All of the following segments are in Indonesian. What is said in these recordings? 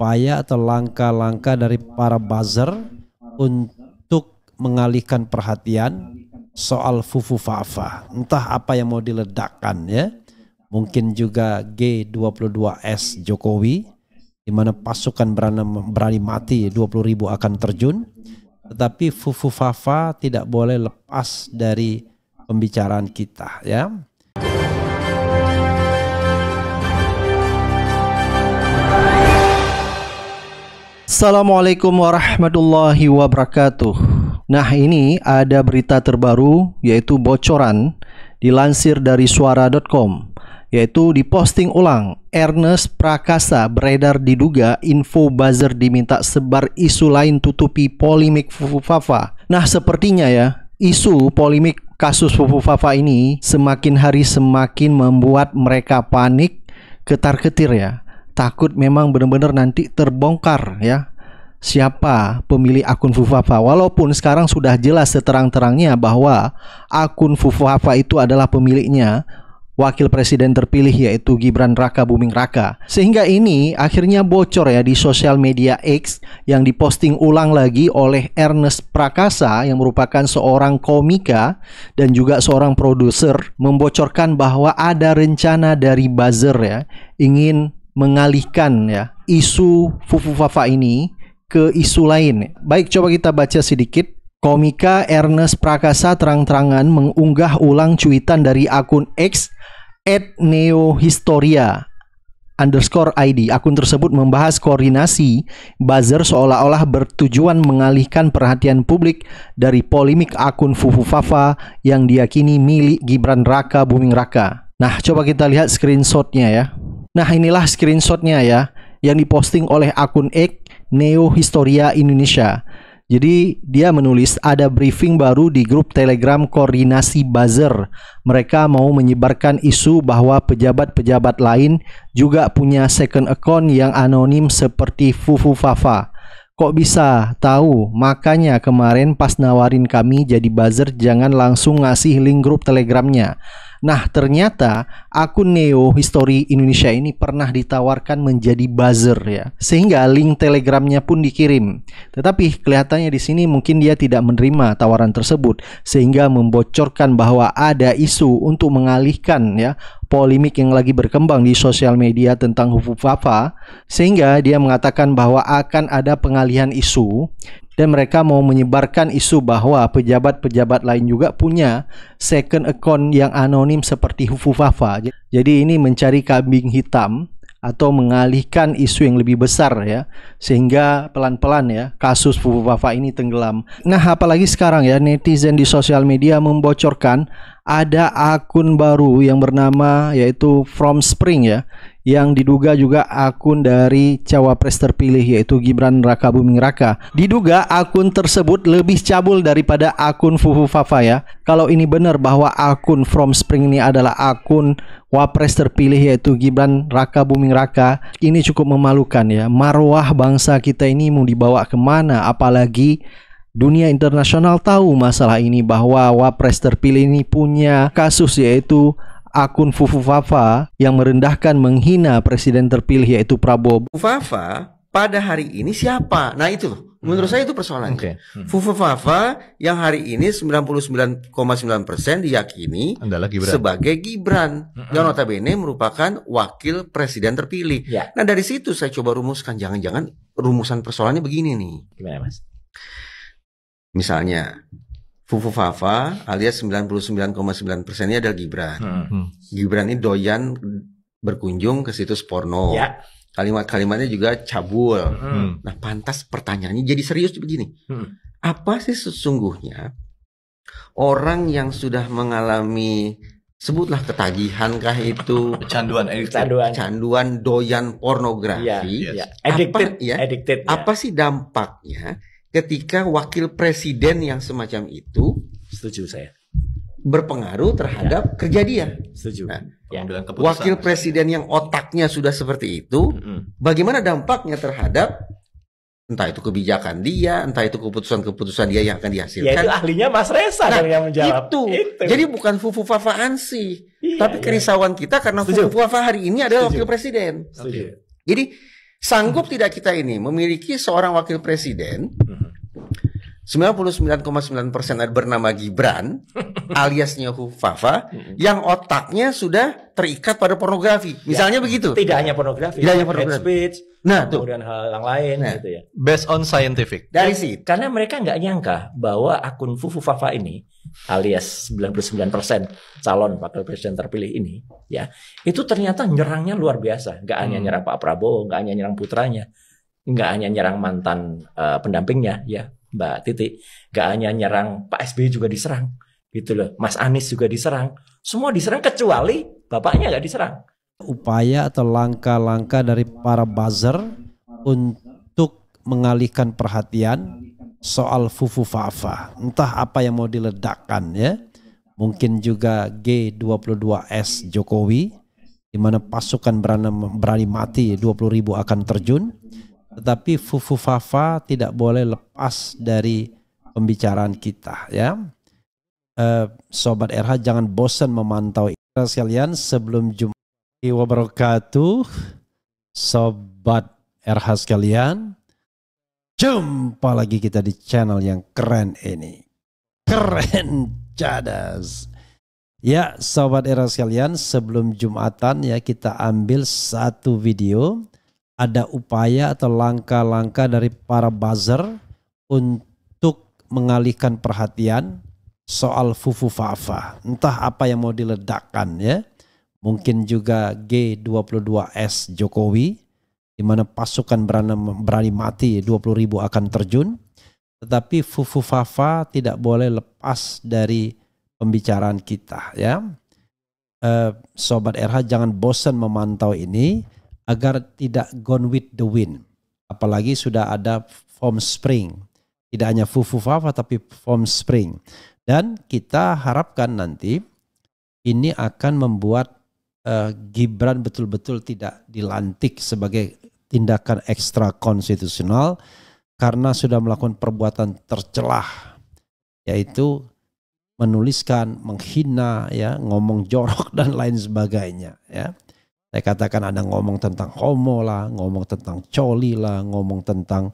upaya atau langkah-langkah dari para buzzer untuk mengalihkan perhatian soal fufu fafa. Entah apa yang mau diledakkan ya. Mungkin juga G22S Jokowi di mana pasukan berani, berani mati 20 ribu akan terjun. Tetapi fufu fafa tidak boleh lepas dari pembicaraan kita ya. Assalamualaikum warahmatullahi wabarakatuh. Nah, ini ada berita terbaru yaitu bocoran dilansir dari suara.com yaitu diposting ulang Ernest Prakasa beredar diduga info buzzer diminta sebar isu lain tutupi polemik Fufafa. Nah, sepertinya ya, isu polemik kasus Fufafa ini semakin hari semakin membuat mereka panik ketar-ketir ya takut memang benar-benar nanti terbongkar ya siapa pemilik akun Fufafa. Walaupun sekarang sudah jelas seterang-terangnya bahwa akun Fufafa itu adalah pemiliknya wakil presiden terpilih yaitu Gibran Raka Buming Raka. Sehingga ini akhirnya bocor ya di sosial media X yang diposting ulang lagi oleh Ernest Prakasa yang merupakan seorang komika dan juga seorang produser membocorkan bahwa ada rencana dari buzzer ya ingin mengalihkan ya isu Fufu Fafa ini ke isu lain. Baik, coba kita baca sedikit. Komika Ernest Prakasa terang-terangan mengunggah ulang cuitan dari akun X at neohistoria underscore ID. Akun tersebut membahas koordinasi buzzer seolah-olah bertujuan mengalihkan perhatian publik dari polemik akun Fufu Fafa yang diyakini milik Gibran Raka Buming Raka. Nah, coba kita lihat screenshotnya ya. Nah inilah screenshotnya ya yang diposting oleh akun X Neo Historia Indonesia. Jadi dia menulis ada briefing baru di grup Telegram koordinasi buzzer. Mereka mau menyebarkan isu bahwa pejabat-pejabat lain juga punya second account yang anonim seperti Fufu Fafa. Kok bisa tahu? Makanya kemarin pas nawarin kami jadi buzzer jangan langsung ngasih link grup Telegramnya Nah, ternyata akun Neo History Indonesia ini pernah ditawarkan menjadi buzzer ya. Sehingga link Telegramnya pun dikirim. Tetapi kelihatannya di sini mungkin dia tidak menerima tawaran tersebut sehingga membocorkan bahwa ada isu untuk mengalihkan ya polemik yang lagi berkembang di sosial media tentang Hufufafa sehingga dia mengatakan bahwa akan ada pengalihan isu dan mereka mau menyebarkan isu bahwa pejabat-pejabat lain juga punya second account yang anonim seperti Hufufafa. Jadi ini mencari kambing hitam atau mengalihkan isu yang lebih besar ya sehingga pelan-pelan ya kasus Hufufafa Fafa ini tenggelam. Nah, apalagi sekarang ya netizen di sosial media membocorkan ada akun baru yang bernama yaitu From Spring ya yang diduga juga akun dari cawapres terpilih yaitu Gibran Raka Buming Raka. Diduga akun tersebut lebih cabul daripada akun Fufu Fafa ya. Kalau ini benar bahwa akun From Spring ini adalah akun wapres terpilih yaitu Gibran Raka Buming Raka ini cukup memalukan ya marwah bangsa kita ini mau dibawa kemana apalagi dunia internasional tahu masalah ini bahwa wapres terpilih ini punya kasus yaitu akun Fufu Fafa yang merendahkan menghina presiden terpilih yaitu Prabowo. Fufu Fafa pada hari ini siapa? Nah itu loh. Menurut hmm. saya itu persoalannya. Okay. Hmm. Fufu Fafa yang hari ini 99,9% diyakini Gibran. sebagai Gibran. Hmm. Yang notabene merupakan wakil presiden terpilih. Ya. Nah dari situ saya coba rumuskan. Jangan-jangan rumusan persoalannya begini nih. Gimana mas? Misalnya Fufu Fafa alias 99,9 persennya adalah Gibran. Hmm. hmm. Gibran ini doyan berkunjung ke situs porno. Ya. Kalimat-kalimatnya juga cabul. Hmm. hmm. Nah, pantas pertanyaannya jadi serius begini. Hmm. Apa sih sesungguhnya orang yang sudah mengalami sebutlah ketagihan kah itu kecanduan eh, kecanduan kecanduan doyan pornografi ya, yes. Iya. apa, addicted, ya, addicted, ya. apa sih dampaknya ketika wakil presiden yang semacam itu setuju saya berpengaruh terhadap ya. kerja dia. Setuju. Nah, yang keputusan. Wakil presiden yang otaknya sudah seperti itu, mm -hmm. bagaimana dampaknya terhadap entah itu kebijakan dia, entah itu keputusan-keputusan dia yang akan ya, dihasilkan. Ya itu ahlinya Mas Resa nah, yang menjawab. Itu. itu. Jadi bukan fufu sih iya, tapi iya. kita karena Setuju. fufu fafa hari ini adalah Setuju. wakil presiden. Setuju. Jadi Sanggup tidak kita ini memiliki seorang wakil presiden 99,9 mm-hmm. persen bernama Gibran aliasnya Hufafa hmm. yang otaknya sudah terikat pada pornografi. Ya, Misalnya ya. begitu. Tidak hanya pornografi, tidak hanya pornografi. speech, nah, kemudian tuh. hal yang lain nah, gitu ya. Based on scientific. Dari eh, sih. Karena mereka nggak nyangka bahwa akun Fufu Fafa ini alias 99% calon wakil presiden terpilih ini ya itu ternyata nyerangnya luar biasa nggak hmm. hanya nyerang Pak Prabowo nggak hanya nyerang putranya nggak hanya nyerang mantan uh, pendampingnya ya Mbak Titi nggak hanya nyerang Pak SBY juga diserang gitu loh. Mas Anies juga diserang, semua diserang kecuali bapaknya nggak diserang. Upaya atau langkah-langkah dari para buzzer untuk mengalihkan perhatian soal fufu fafa, entah apa yang mau diledakkan ya. Mungkin juga G22S Jokowi di mana pasukan berani, berani mati 20 ribu akan terjun. Tetapi fufu fafa tidak boleh lepas dari pembicaraan kita ya. Eh, sobat RH jangan bosan memantau Eras sekalian sebelum jumpa wabarakatuh. Sobat RH sekalian, jumpa lagi kita di channel yang keren ini. Keren cadas. Ya, sobat era sekalian, sebelum Jumatan ya kita ambil satu video ada upaya atau langkah-langkah dari para buzzer untuk mengalihkan perhatian soal fufu fafa. Entah apa yang mau diledakkan ya. Mungkin juga G22S Jokowi di mana pasukan berani, berani mati 20 ribu akan terjun. Tetapi fufu fafa tidak boleh lepas dari pembicaraan kita ya. Uh, Sobat RH jangan bosan memantau ini agar tidak gone with the wind. Apalagi sudah ada form spring. Tidak hanya fufu fafa tapi form spring. Dan kita harapkan nanti ini akan membuat uh, Gibran betul-betul tidak dilantik sebagai tindakan ekstra konstitusional karena sudah melakukan perbuatan tercelah yaitu menuliskan, menghina, ya, ngomong jorok dan lain sebagainya, ya. Saya katakan ada ngomong tentang homo lah, ngomong tentang coli lah, ngomong tentang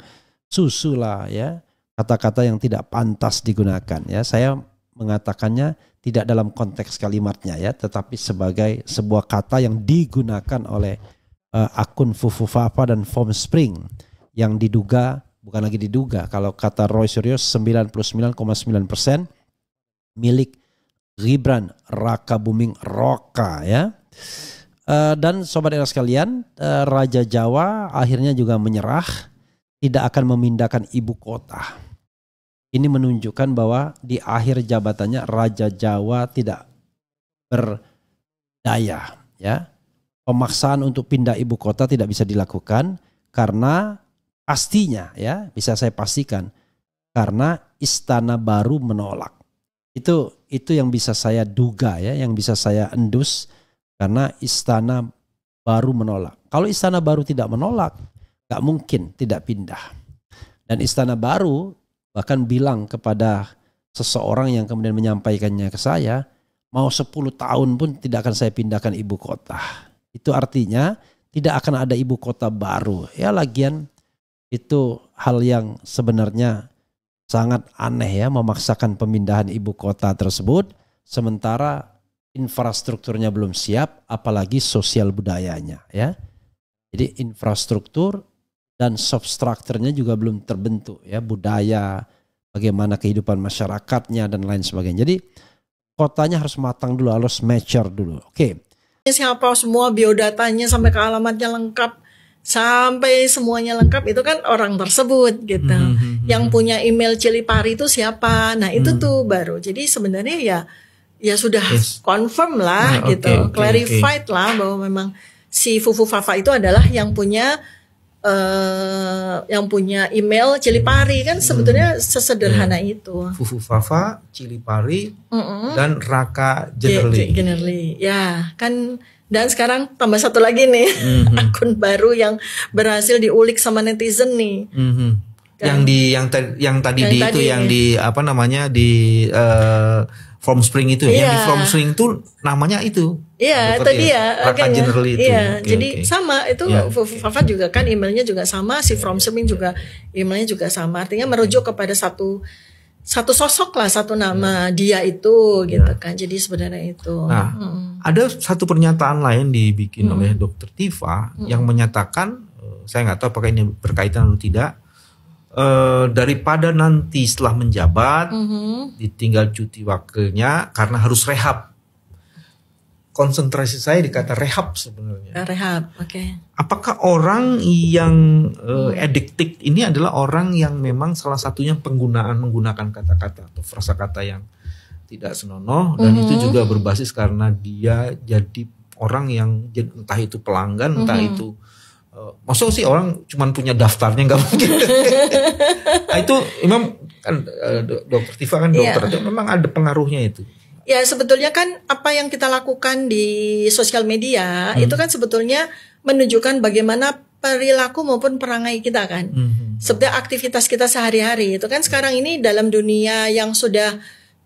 susu lah, ya kata-kata yang tidak pantas digunakan ya. Saya mengatakannya tidak dalam konteks kalimatnya ya, tetapi sebagai sebuah kata yang digunakan oleh uh, akun Fufu dan Form Spring yang diduga bukan lagi diduga kalau kata Roy Suryo 99,9% milik Gibran Raka Buming Roka ya. Uh, dan sobat era sekalian, uh, Raja Jawa akhirnya juga menyerah tidak akan memindahkan ibu kota. Ini menunjukkan bahwa di akhir jabatannya Raja Jawa tidak berdaya. Ya, Pemaksaan untuk pindah ibu kota tidak bisa dilakukan karena pastinya ya bisa saya pastikan karena istana baru menolak. Itu itu yang bisa saya duga ya, yang bisa saya endus karena istana baru menolak. Kalau istana baru tidak menolak, gak mungkin tidak pindah. Dan istana baru bahkan bilang kepada seseorang yang kemudian menyampaikannya ke saya, mau 10 tahun pun tidak akan saya pindahkan ibu kota. Itu artinya tidak akan ada ibu kota baru. Ya lagian itu hal yang sebenarnya sangat aneh ya memaksakan pemindahan ibu kota tersebut sementara infrastrukturnya belum siap apalagi sosial budayanya ya. Jadi infrastruktur dan substrukturnya juga belum terbentuk ya budaya bagaimana kehidupan masyarakatnya dan lain sebagainya jadi kotanya harus matang dulu harus mature dulu oke okay. siapa semua biodatanya sampai ke alamatnya lengkap sampai semuanya lengkap itu kan orang tersebut gitu. Mm -hmm. Yang punya email Cili Pari itu siapa? Nah, itu mm. tuh baru. Jadi sebenarnya ya ya sudah yes. confirm lah nah, gitu. okay, clarified okay. lah bahwa memang si Fufu Fafa itu adalah yang punya uh, yang punya email Cili Pari hmm. kan sebetulnya hmm. sesederhana hmm. itu. Fufu Fafa, Pari, mm -mm. dan Raka Generally. Generally, ya kan. Dan sekarang tambah satu lagi nih mm -hmm. akun baru yang berhasil diulik sama netizen nih. Mm -hmm. Kan? Yang di yang, te, yang tadi yang di tadi, itu yang di apa namanya di uh, From Spring itu, yeah. yang di iya. From Spring itu namanya itu Iya, itu dia. Raka okay, ya. itu. Iya, okay, jadi okay. sama itu yeah, okay. juga kan emailnya juga sama, si From Seming juga emailnya juga sama. Artinya iya. merujuk kepada satu satu sosok lah satu nama yeah. dia itu iya. gitu kan jadi sebenarnya itu nah hmm. ada satu pernyataan lain dibikin hmm. oleh dokter Tifa hmm. yang menyatakan eh, saya nggak tahu apakah ini berkaitan atau tidak eh, daripada nanti setelah menjabat hmm. ditinggal cuti wakilnya karena harus rehab konsentrasi saya di kata rehab sebenarnya. Ah, rehab, oke. Okay. Apakah orang yang uh, addicted ini adalah orang yang memang salah satunya penggunaan menggunakan kata-kata atau frasa kata yang tidak senonoh dan mm -hmm. itu mm-hmm. juga berbasis karena dia jadi orang yang entah itu pelanggan, entah mm -hmm. itu eh, Maksudnya Maksud sih orang cuman punya daftarnya nggak mungkin. nah, itu memang kan eh, dokter Tifa kan iya. dokter yeah. itu memang ada pengaruhnya itu. Ya sebetulnya kan apa yang kita lakukan di sosial media hmm. itu kan sebetulnya menunjukkan bagaimana perilaku maupun perangai kita kan. Hmm. Seperti aktivitas kita sehari-hari itu kan sekarang ini dalam dunia yang sudah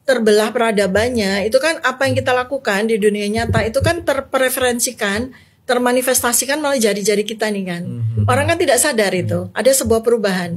terbelah peradabannya itu kan apa yang kita lakukan di dunia nyata itu kan terpreferensikan termanifestasikan melalui jari-jari kita nih kan. Hmm. Orang kan tidak sadar itu ada sebuah perubahan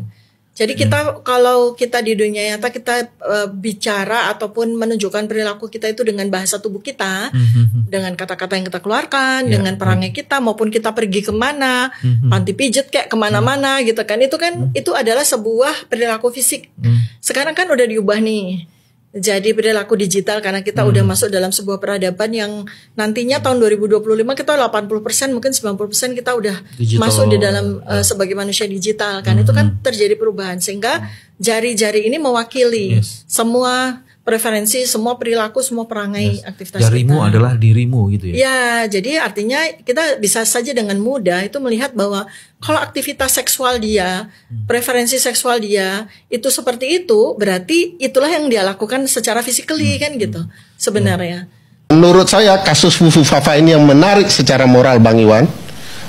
jadi kita hmm. kalau kita di dunia nyata kita e, bicara ataupun menunjukkan perilaku kita itu dengan bahasa tubuh kita, hmm. dengan kata-kata yang kita keluarkan, yeah. dengan perangai hmm. kita maupun kita pergi kemana, hmm. panti pijet kayak kemana-mana hmm. gitu kan itu kan hmm. itu adalah sebuah perilaku fisik. Hmm. Sekarang kan udah diubah nih jadi perilaku digital karena kita hmm. udah masuk dalam sebuah peradaban yang nantinya tahun 2025 kita 80% mungkin 90% kita udah digital. masuk di dalam uh, sebagai manusia digital kan hmm. itu kan terjadi perubahan sehingga jari-jari ini mewakili yes. semua preferensi semua perilaku semua perangai yes. aktivitas Jarimu kita. adalah dirimu gitu ya ya jadi artinya kita bisa saja dengan mudah itu melihat bahwa kalau aktivitas seksual dia hmm. preferensi seksual dia itu seperti itu berarti itulah yang dia lakukan secara fisikly hmm. kan gitu hmm. sebenarnya menurut saya kasus Fufu Fafa ini yang menarik secara moral Bang Iwan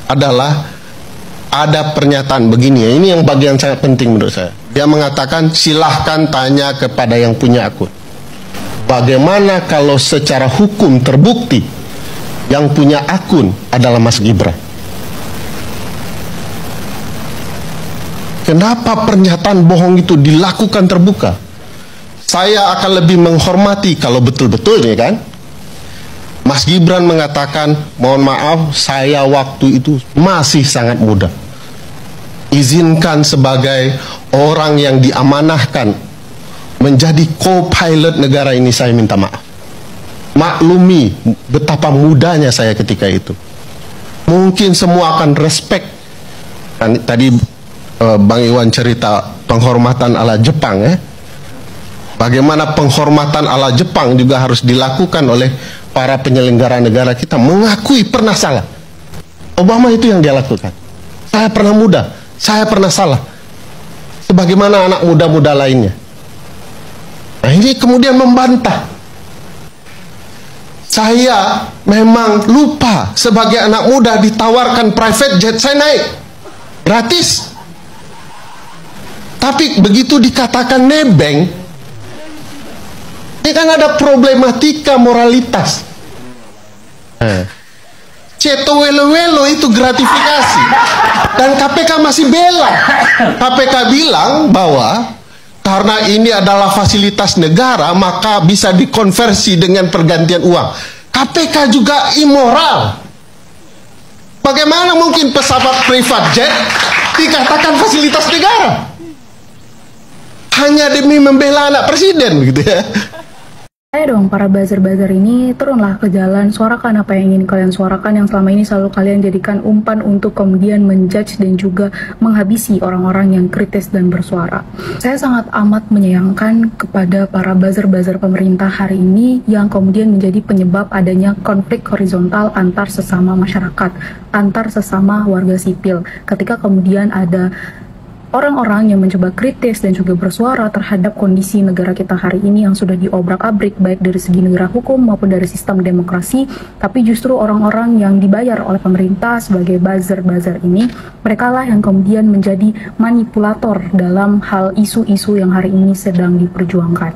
adalah ada pernyataan begini ya ini yang bagian sangat penting menurut saya dia mengatakan silahkan tanya kepada yang punya akun Bagaimana kalau secara hukum terbukti yang punya akun adalah Mas Gibran? Kenapa pernyataan bohong itu dilakukan terbuka? Saya akan lebih menghormati kalau betul-betul ya kan. Mas Gibran mengatakan, mohon maaf, saya waktu itu masih sangat muda. Izinkan sebagai orang yang diamanahkan menjadi co-pilot negara ini saya minta maaf. Maklumi betapa mudanya saya ketika itu. Mungkin semua akan respect. Kan, tadi eh, Bang Iwan cerita penghormatan ala Jepang ya. Bagaimana penghormatan ala Jepang juga harus dilakukan oleh para penyelenggara negara kita mengakui pernah salah. Obama itu yang dia lakukan. Saya pernah muda, saya pernah salah. Sebagaimana anak muda-muda lainnya. Nah, ini kemudian membantah. Saya memang lupa sebagai anak muda ditawarkan private jet saya naik gratis. Tapi begitu dikatakan nebeng, ini kan ada problematika moralitas. Eh. Ceto welo-welo itu gratifikasi. Dan KPK masih bela. KPK bilang bahwa karena ini adalah fasilitas negara maka bisa dikonversi dengan pergantian uang. KPK juga immoral. Bagaimana mungkin pesawat privat jet dikatakan fasilitas negara? Hanya demi membela anak presiden gitu ya. Ayo dong para buzzer-buzzer ini turunlah ke jalan suarakan apa yang ingin kalian suarakan yang selama ini selalu kalian jadikan umpan untuk kemudian menjudge dan juga menghabisi orang-orang yang kritis dan bersuara. Saya sangat amat menyayangkan kepada para buzzer-buzzer pemerintah hari ini yang kemudian menjadi penyebab adanya konflik horizontal antar sesama masyarakat, antar sesama warga sipil ketika kemudian ada orang-orang yang mencoba kritis dan juga bersuara terhadap kondisi negara kita hari ini yang sudah diobrak-abrik baik dari segi negara hukum maupun dari sistem demokrasi, tapi justru orang-orang yang dibayar oleh pemerintah sebagai buzzer-buzzer ini, mereka lah yang kemudian menjadi manipulator dalam hal isu-isu yang hari ini sedang diperjuangkan.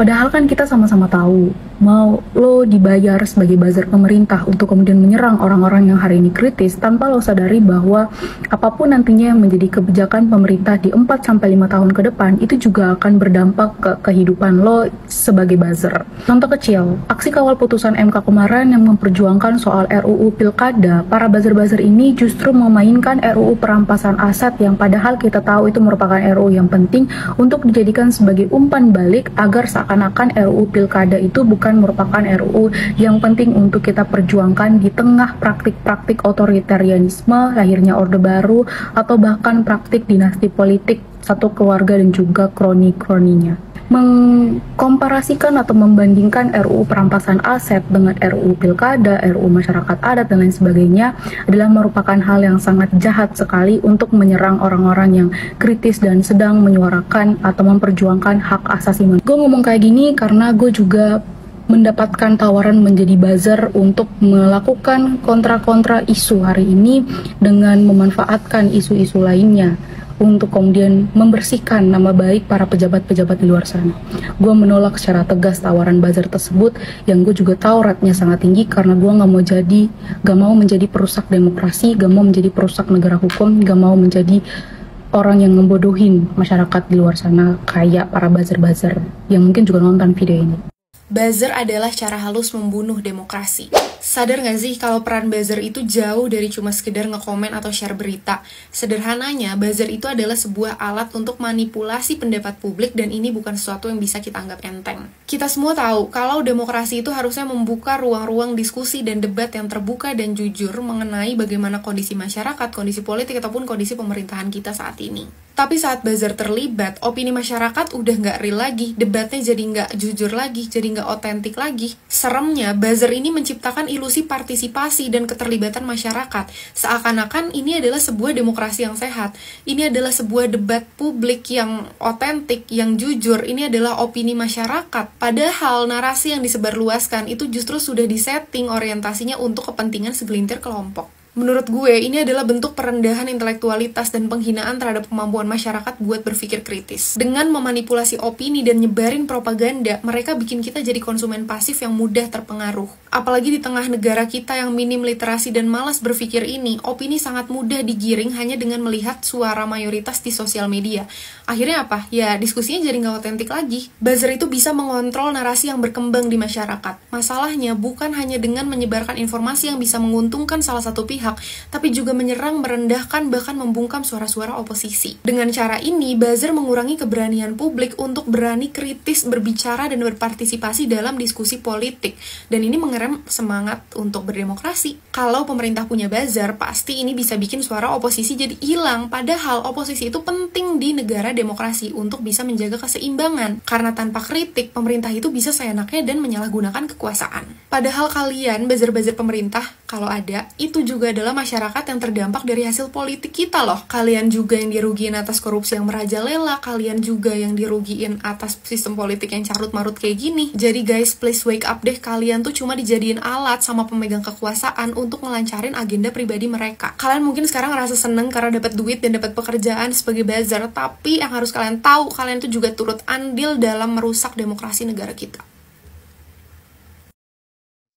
Padahal kan kita sama-sama tahu mau lo dibayar sebagai buzzer pemerintah untuk kemudian menyerang orang-orang yang hari ini kritis tanpa lo sadari bahwa apapun nantinya yang menjadi kebijakan pemerintah di 4 sampai 5 tahun ke depan itu juga akan berdampak ke kehidupan lo sebagai buzzer. Contoh kecil, aksi kawal putusan MK kemarin yang memperjuangkan soal RUU Pilkada, para buzzer-buzzer ini justru memainkan RUU perampasan aset yang padahal kita tahu itu merupakan RUU yang penting untuk dijadikan sebagai umpan balik agar seakan-akan RUU Pilkada itu bukan merupakan RU yang penting untuk kita perjuangkan di tengah praktik-praktik otoritarianisme, lahirnya Orde Baru, atau bahkan praktik dinasti politik satu keluarga dan juga kroni-kroninya. Mengkomparasikan atau membandingkan RUU perampasan aset dengan RUU Pilkada, RUU Masyarakat Adat, dan lain sebagainya adalah merupakan hal yang sangat jahat sekali untuk menyerang orang-orang yang kritis dan sedang menyuarakan atau memperjuangkan hak asasi manusia. Gue ngomong kayak gini karena gue juga mendapatkan tawaran menjadi buzzer untuk melakukan kontra-kontra isu hari ini dengan memanfaatkan isu-isu lainnya untuk kemudian membersihkan nama baik para pejabat-pejabat di luar sana. Gue menolak secara tegas tawaran buzzer tersebut yang gue juga tahu ratnya sangat tinggi karena gue gak mau jadi, gak mau menjadi perusak demokrasi, gak mau menjadi perusak negara hukum, gak mau menjadi orang yang ngebodohin masyarakat di luar sana kayak para buzzer-buzzer yang mungkin juga nonton video ini buzzer adalah cara halus membunuh demokrasi. Sadar gak sih kalau peran buzzer itu jauh dari cuma sekedar ngekomen atau share berita? Sederhananya, buzzer itu adalah sebuah alat untuk manipulasi pendapat publik dan ini bukan sesuatu yang bisa kita anggap enteng. Kita semua tahu kalau demokrasi itu harusnya membuka ruang-ruang diskusi dan debat yang terbuka dan jujur mengenai bagaimana kondisi masyarakat, kondisi politik, ataupun kondisi pemerintahan kita saat ini. Tapi saat buzzer terlibat, opini masyarakat udah nggak real lagi, debatnya jadi nggak jujur lagi, jadi nggak otentik lagi. Seremnya, buzzer ini menciptakan ilusi partisipasi dan keterlibatan masyarakat. Seakan-akan ini adalah sebuah demokrasi yang sehat. Ini adalah sebuah debat publik yang otentik, yang jujur. Ini adalah opini masyarakat. Padahal narasi yang disebarluaskan itu justru sudah disetting orientasinya untuk kepentingan segelintir kelompok. Menurut gue, ini adalah bentuk perendahan intelektualitas dan penghinaan terhadap kemampuan masyarakat buat berpikir kritis. Dengan memanipulasi opini dan nyebarin propaganda, mereka bikin kita jadi konsumen pasif yang mudah terpengaruh. Apalagi di tengah negara kita yang minim literasi dan malas berpikir ini, opini sangat mudah digiring hanya dengan melihat suara mayoritas di sosial media. Akhirnya apa? Ya, diskusinya jadi nggak otentik lagi. Buzzer itu bisa mengontrol narasi yang berkembang di masyarakat. Masalahnya bukan hanya dengan menyebarkan informasi yang bisa menguntungkan salah satu pihak, pihak, tapi juga menyerang, merendahkan, bahkan membungkam suara-suara oposisi. Dengan cara ini, buzzer mengurangi keberanian publik untuk berani kritis berbicara dan berpartisipasi dalam diskusi politik. Dan ini mengerem semangat untuk berdemokrasi. Kalau pemerintah punya buzzer, pasti ini bisa bikin suara oposisi jadi hilang. Padahal oposisi itu penting di negara demokrasi untuk bisa menjaga keseimbangan. Karena tanpa kritik, pemerintah itu bisa seenaknya dan menyalahgunakan kekuasaan. Padahal kalian, buzzer-buzzer pemerintah, kalau ada, itu juga adalah masyarakat yang terdampak dari hasil politik kita loh. Kalian juga yang dirugiin atas korupsi yang merajalela, kalian juga yang dirugiin atas sistem politik yang carut-marut kayak gini. Jadi guys, please wake up deh, kalian tuh cuma dijadiin alat sama pemegang kekuasaan untuk ngelancarin agenda pribadi mereka. Kalian mungkin sekarang ngerasa seneng karena dapat duit dan dapat pekerjaan sebagai buzzer, tapi yang harus kalian tahu, kalian tuh juga turut andil dalam merusak demokrasi negara kita.